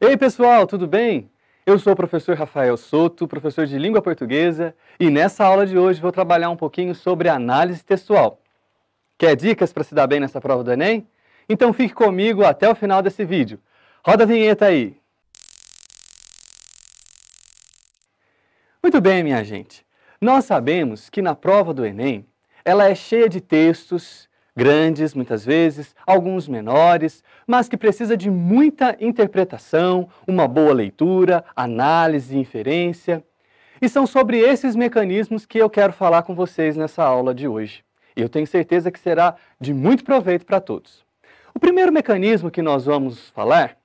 Ei pessoal, tudo bem? Eu sou o professor Rafael Soto, professor de língua portuguesa, e nessa aula de hoje vou trabalhar um pouquinho sobre análise textual. Quer dicas para se dar bem nessa prova do Enem? Então fique comigo até o final desse vídeo. Roda a vinheta aí! Muito bem, minha gente. Nós sabemos que na prova do Enem, ela é cheia de textos grandes muitas vezes, alguns menores, mas que precisa de muita interpretação, uma boa leitura, análise e inferência. E são sobre esses mecanismos que eu quero falar com vocês nessa aula de hoje. Eu tenho certeza que será de muito proveito para todos. O primeiro mecanismo que nós vamos falar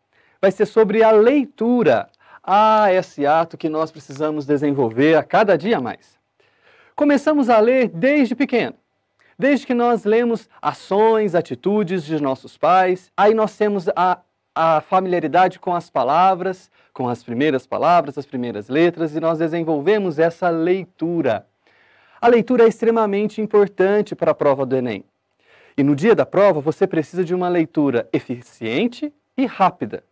vai ser sobre a leitura. Ah, esse ato que nós precisamos desenvolver a cada dia mais. Começamos a ler desde pequeno. Desde que nós lemos ações, atitudes de nossos pais, aí nós temos a, a familiaridade com as palavras, com as primeiras palavras, as primeiras letras, e nós desenvolvemos essa leitura. A leitura é extremamente importante para a prova do Enem. E no dia da prova, você precisa de uma leitura eficiente e rápida.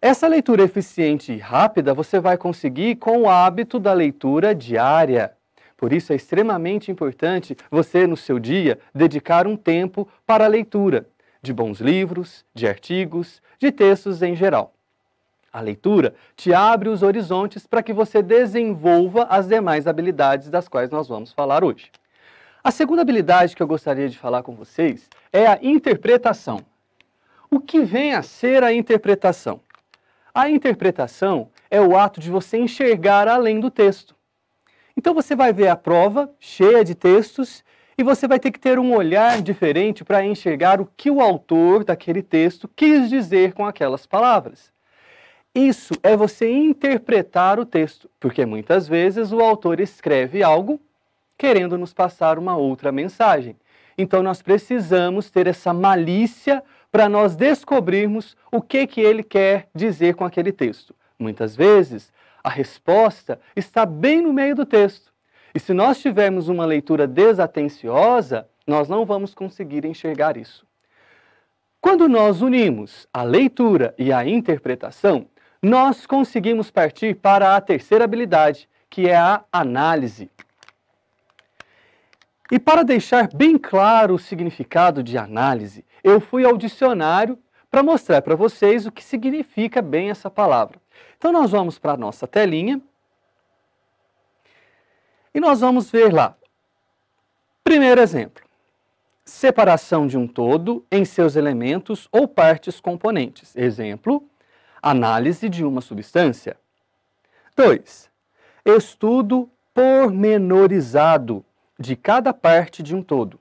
Essa leitura eficiente e rápida você vai conseguir com o hábito da leitura diária. Por isso é extremamente importante você, no seu dia, dedicar um tempo para a leitura de bons livros, de artigos, de textos em geral. A leitura te abre os horizontes para que você desenvolva as demais habilidades das quais nós vamos falar hoje. A segunda habilidade que eu gostaria de falar com vocês é a interpretação. O que vem a ser a interpretação? A interpretação é o ato de você enxergar além do texto. Então você vai ver a prova cheia de textos e você vai ter que ter um olhar diferente para enxergar o que o autor daquele texto quis dizer com aquelas palavras. Isso é você interpretar o texto, porque muitas vezes o autor escreve algo querendo nos passar uma outra mensagem. Então nós precisamos ter essa malícia para nós descobrirmos o que que ele quer dizer com aquele texto. Muitas vezes a resposta está bem no meio do texto. E se nós tivermos uma leitura desatenciosa, nós não vamos conseguir enxergar isso. Quando nós unimos a leitura e a interpretação, nós conseguimos partir para a terceira habilidade, que é a análise. E para deixar bem claro o significado de análise, eu fui ao dicionário para mostrar para vocês o que significa bem essa palavra. Então nós vamos para a nossa telinha e nós vamos ver lá. Primeiro exemplo, separação de um todo em seus elementos ou partes componentes. Exemplo, análise de uma substância. 2. Estudo pormenorizado de cada parte de um todo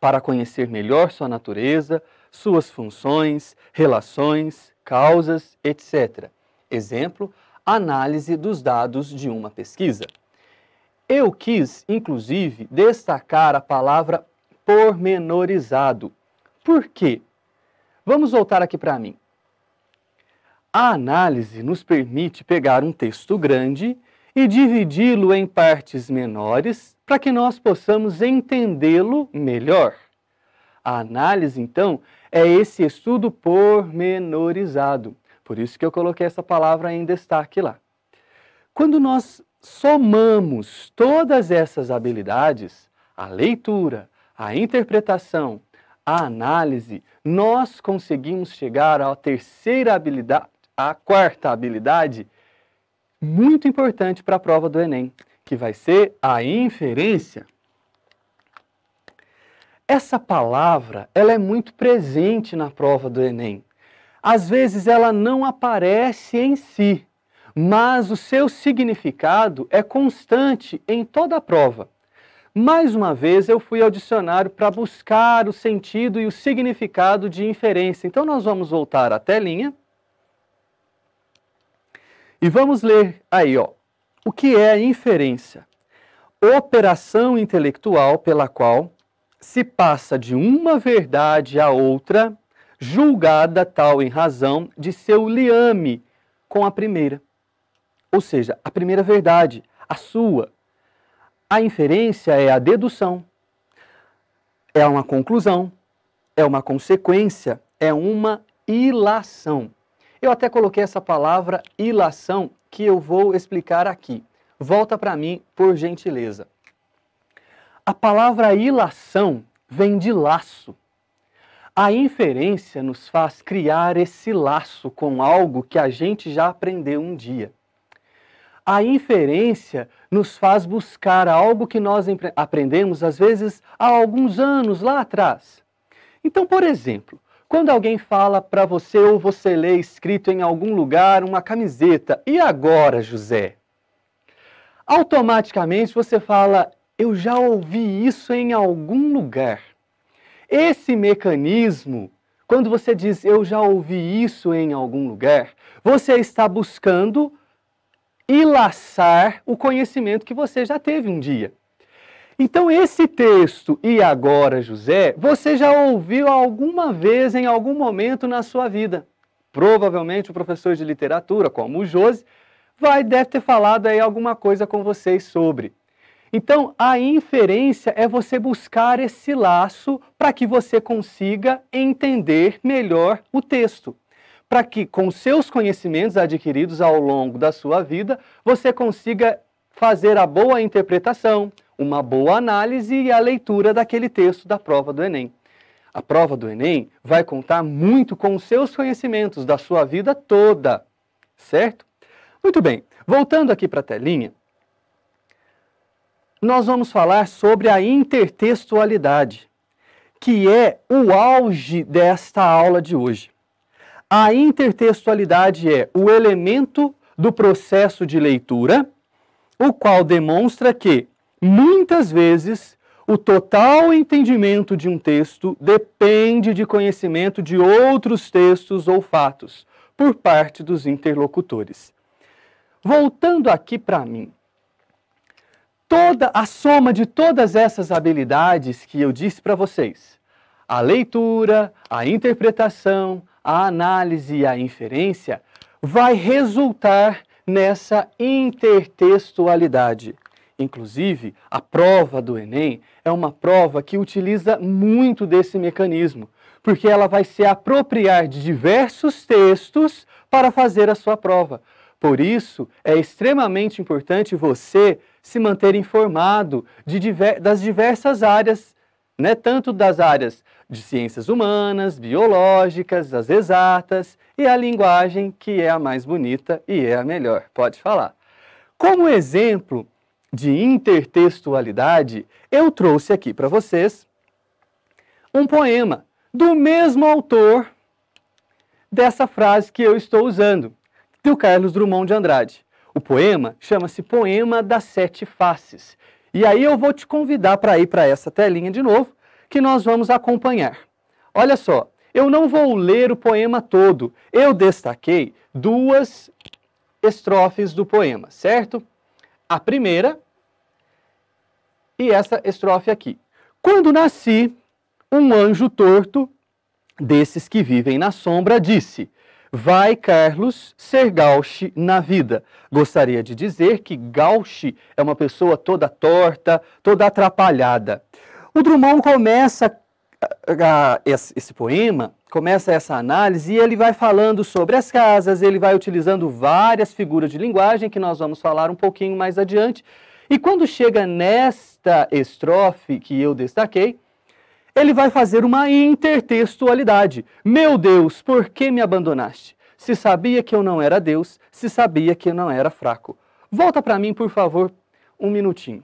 para conhecer melhor sua natureza, suas funções, relações, causas, etc. Exemplo, análise dos dados de uma pesquisa. Eu quis, inclusive, destacar a palavra pormenorizado. Por quê? Vamos voltar aqui para mim. A análise nos permite pegar um texto grande e dividi-lo em partes menores para que nós possamos entendê-lo melhor. A análise, então, é esse estudo pormenorizado. Por isso que eu coloquei essa palavra em destaque lá. Quando nós somamos todas essas habilidades, a leitura, a interpretação, a análise, nós conseguimos chegar à terceira habilidade, à quarta habilidade, muito importante para a prova do Enem, que vai ser a inferência. Essa palavra, ela é muito presente na prova do Enem. Às vezes ela não aparece em si, mas o seu significado é constante em toda a prova. Mais uma vez eu fui ao dicionário para buscar o sentido e o significado de inferência. Então nós vamos voltar à telinha e vamos ler aí, ó. O que é a inferência? Operação intelectual pela qual se passa de uma verdade a outra, julgada tal em razão de seu liame com a primeira. Ou seja, a primeira verdade, a sua. A inferência é a dedução, é uma conclusão, é uma consequência, é uma ilação. Eu até coloquei essa palavra ilação que eu vou explicar aqui. Volta para mim, por gentileza. A palavra ilação vem de laço. A inferência nos faz criar esse laço com algo que a gente já aprendeu um dia. A inferência nos faz buscar algo que nós aprendemos, às vezes, há alguns anos lá atrás. Então, por exemplo, quando alguém fala para você ou você lê escrito em algum lugar uma camiseta, e agora, José? Automaticamente você fala, eu já ouvi isso em algum lugar. Esse mecanismo, quando você diz eu já ouvi isso em algum lugar, você está buscando ilaçar o conhecimento que você já teve um dia. Então, esse texto, e agora José, você já ouviu alguma vez em algum momento na sua vida. Provavelmente o professor de literatura, como o Josi, vai, deve ter falado aí alguma coisa com vocês sobre. Então, a inferência é você buscar esse laço para que você consiga entender melhor o texto. Para que, com seus conhecimentos adquiridos ao longo da sua vida, você consiga fazer a boa interpretação, uma boa análise e a leitura daquele texto da prova do Enem. A prova do Enem vai contar muito com os seus conhecimentos da sua vida toda, certo? Muito bem, voltando aqui para a telinha, nós vamos falar sobre a intertextualidade, que é o auge desta aula de hoje. A intertextualidade é o elemento do processo de leitura, o qual demonstra que Muitas vezes, o total entendimento de um texto depende de conhecimento de outros textos ou fatos por parte dos interlocutores. Voltando aqui para mim, toda a soma de todas essas habilidades que eu disse para vocês, a leitura, a interpretação, a análise e a inferência, vai resultar nessa intertextualidade. Inclusive, a prova do Enem é uma prova que utiliza muito desse mecanismo, porque ela vai se apropriar de diversos textos para fazer a sua prova. Por isso, é extremamente importante você se manter informado diver das diversas áreas, né? tanto das áreas de ciências humanas, biológicas, as exatas e a linguagem, que é a mais bonita e é a melhor. Pode falar. Como exemplo, de intertextualidade, eu trouxe aqui para vocês um poema do mesmo autor dessa frase que eu estou usando, do Carlos Drummond de Andrade. O poema chama-se Poema das Sete Faces. E aí eu vou te convidar para ir para essa telinha de novo, que nós vamos acompanhar. Olha só, eu não vou ler o poema todo, eu destaquei duas estrofes do poema, certo? a primeira e essa estrofe aqui. Quando nasci, um anjo torto, desses que vivem na sombra, disse: Vai, Carlos, ser gauche na vida. Gostaria de dizer que gauche é uma pessoa toda torta, toda atrapalhada. O Drummond começa esse, esse poema, começa essa análise e ele vai falando sobre as casas, ele vai utilizando várias figuras de linguagem que nós vamos falar um pouquinho mais adiante. E quando chega nesta estrofe que eu destaquei, ele vai fazer uma intertextualidade. Meu Deus, por que me abandonaste? Se sabia que eu não era Deus, se sabia que eu não era fraco. Volta para mim, por favor, um minutinho.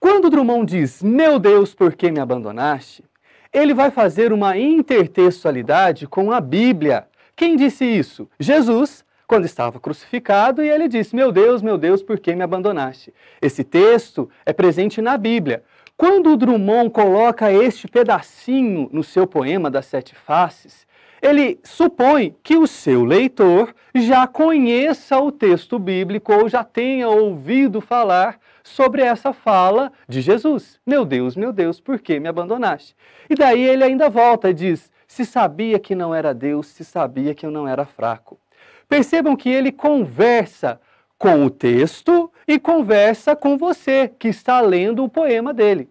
Quando Drummond diz, meu Deus, por que me abandonaste? Ele vai fazer uma intertextualidade com a Bíblia. Quem disse isso? Jesus, quando estava crucificado, e ele disse: Meu Deus, meu Deus, por que me abandonaste? Esse texto é presente na Bíblia. Quando Drummond coloca este pedacinho no seu poema das Sete Faces, ele supõe que o seu leitor já conheça o texto bíblico ou já tenha ouvido falar sobre essa fala de Jesus. Meu Deus, meu Deus, por que me abandonaste? E daí ele ainda volta e diz: Se sabia que não era Deus, se sabia que eu não era fraco. Percebam que ele conversa com o texto e conversa com você que está lendo o poema dele.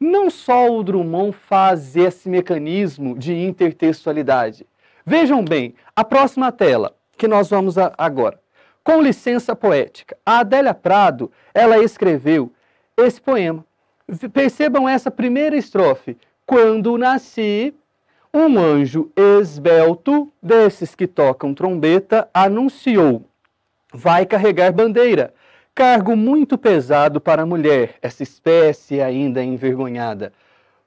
Não só o Drummond faz esse mecanismo de intertextualidade. Vejam bem, a próxima tela, que nós vamos agora. Com licença poética, a Adélia Prado, ela escreveu esse poema. Percebam essa primeira estrofe. Quando nasci, um anjo esbelto, desses que tocam trombeta, anunciou: vai carregar bandeira. Cargo muito pesado para a mulher, essa espécie ainda envergonhada.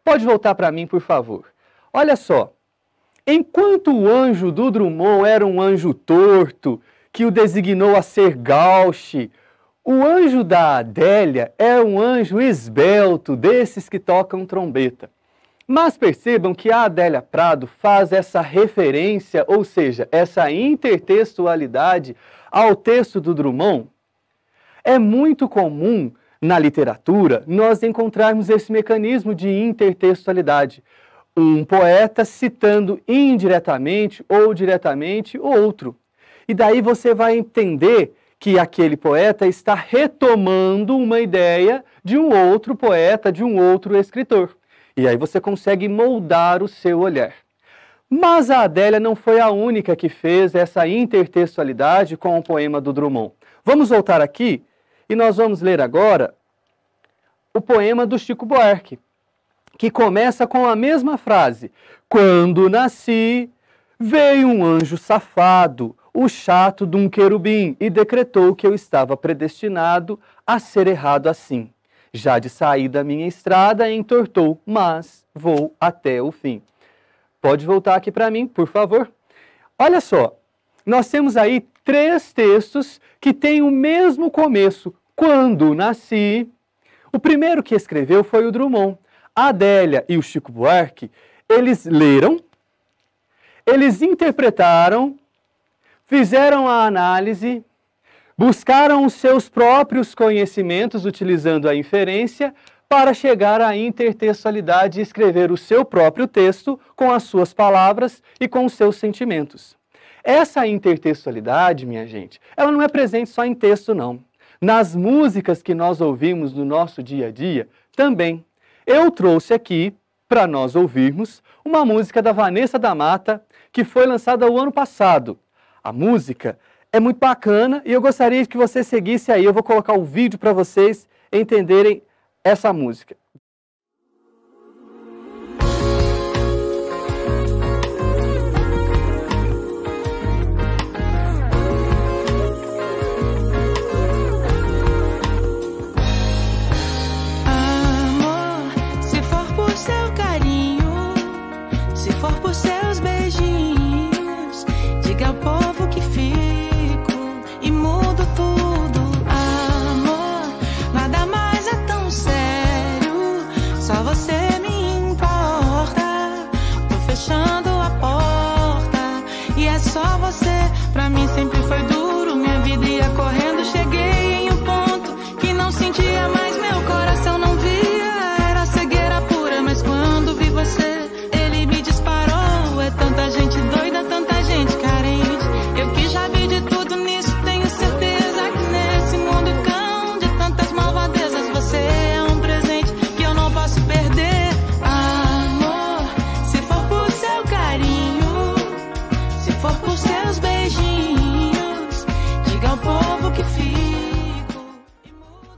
Pode voltar para mim, por favor. Olha só. Enquanto o anjo do Drummond era um anjo torto, que o designou a ser Gauche, o anjo da Adélia é um anjo esbelto, desses que tocam trombeta. Mas percebam que a Adélia Prado faz essa referência, ou seja, essa intertextualidade ao texto do Drummond, é muito comum na literatura nós encontrarmos esse mecanismo de intertextualidade. Um poeta citando indiretamente ou diretamente o outro. E daí você vai entender que aquele poeta está retomando uma ideia de um outro poeta, de um outro escritor. E aí você consegue moldar o seu olhar. Mas a Adélia não foi a única que fez essa intertextualidade com o poema do Drummond. Vamos voltar aqui e nós vamos ler agora o poema do Chico Buarque, que começa com a mesma frase: Quando nasci, veio um anjo safado, o chato de um querubim, e decretou que eu estava predestinado a ser errado assim. Já de sair da minha estrada entortou, mas vou até o fim. Pode voltar aqui para mim, por favor. Olha só, nós temos aí três textos que têm o mesmo começo, quando nasci. O primeiro que escreveu foi o Drummond. A Adélia e o Chico Buarque, eles leram, eles interpretaram, fizeram a análise, buscaram os seus próprios conhecimentos utilizando a inferência para chegar à intertextualidade e escrever o seu próprio texto com as suas palavras e com os seus sentimentos. Essa intertextualidade, minha gente, ela não é presente só em texto, não nas músicas que nós ouvimos no nosso dia a dia também. Eu trouxe aqui para nós ouvirmos uma música da Vanessa da Mata que foi lançada o ano passado. A música é muito bacana e eu gostaria que você seguisse aí. Eu vou colocar o vídeo para vocês entenderem essa música.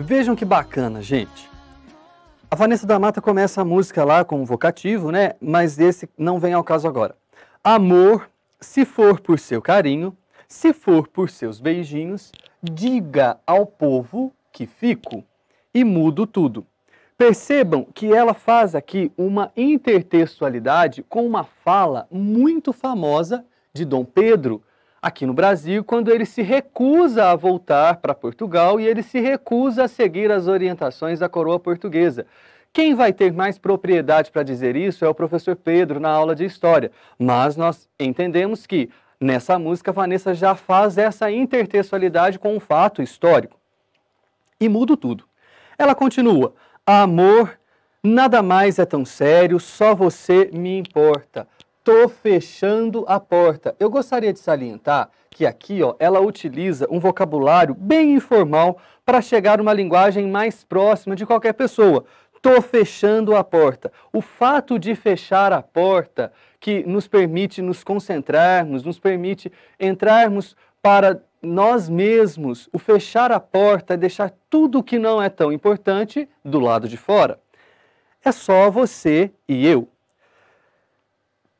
Vejam que bacana, gente. A Vanessa da Mata começa a música lá com um vocativo, né? Mas esse não vem ao caso agora. Amor, se for por seu carinho, se for por seus beijinhos, diga ao povo que fico e mudo tudo. Percebam que ela faz aqui uma intertextualidade com uma fala muito famosa de Dom Pedro aqui no Brasil quando ele se recusa a voltar para Portugal e ele se recusa a seguir as orientações da coroa portuguesa. Quem vai ter mais propriedade para dizer isso é o professor Pedro na aula de história, mas nós entendemos que nessa música Vanessa já faz essa intertextualidade com um fato histórico. E muda tudo. Ela continua: Amor, nada mais é tão sério, só você me importa tô fechando a porta. Eu gostaria de salientar que aqui ó, ela utiliza um vocabulário bem informal para chegar a uma linguagem mais próxima de qualquer pessoa. Tô fechando a porta. O fato de fechar a porta que nos permite nos concentrarmos, nos permite entrarmos para nós mesmos. O fechar a porta é deixar tudo que não é tão importante do lado de fora. É só você e eu.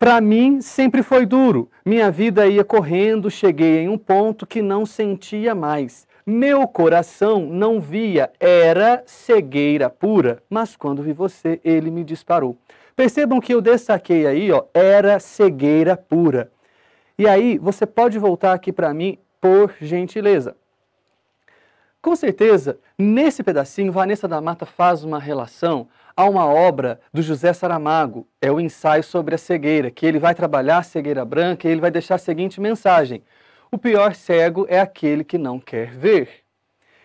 Para mim, sempre foi duro. Minha vida ia correndo, cheguei em um ponto que não sentia mais. Meu coração não via, era cegueira pura. Mas quando vi você, ele me disparou. Percebam que eu destaquei aí, ó, era cegueira pura. E aí, você pode voltar aqui para mim, por gentileza. Com certeza, nesse pedacinho, Vanessa da Mata faz uma relação Há uma obra do José Saramago, é o ensaio sobre a cegueira, que ele vai trabalhar a cegueira branca e ele vai deixar a seguinte mensagem: O pior cego é aquele que não quer ver.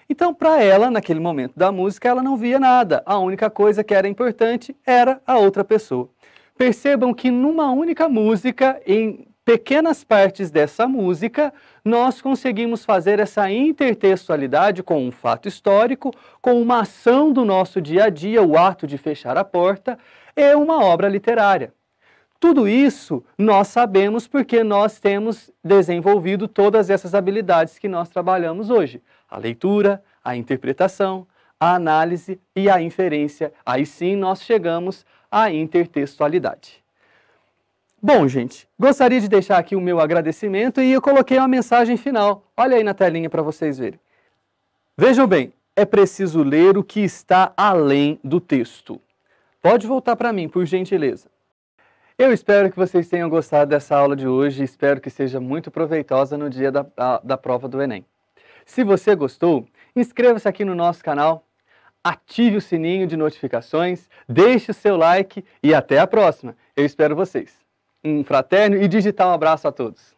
Então, para ela, naquele momento da música, ela não via nada. A única coisa que era importante era a outra pessoa. Percebam que numa única música, em pequenas partes dessa música, nós conseguimos fazer essa intertextualidade com um fato histórico, com uma ação do nosso dia a dia, o ato de fechar a porta, e uma obra literária. Tudo isso nós sabemos porque nós temos desenvolvido todas essas habilidades que nós trabalhamos hoje: a leitura, a interpretação, a análise e a inferência. Aí sim nós chegamos à intertextualidade. Bom, gente, gostaria de deixar aqui o meu agradecimento e eu coloquei uma mensagem final. Olha aí na telinha para vocês verem. Vejam bem, é preciso ler o que está além do texto. Pode voltar para mim, por gentileza. Eu espero que vocês tenham gostado dessa aula de hoje e espero que seja muito proveitosa no dia da, da, da prova do Enem. Se você gostou, inscreva-se aqui no nosso canal, ative o sininho de notificações, deixe o seu like e até a próxima. Eu espero vocês um fraterno e digitar um abraço a todos.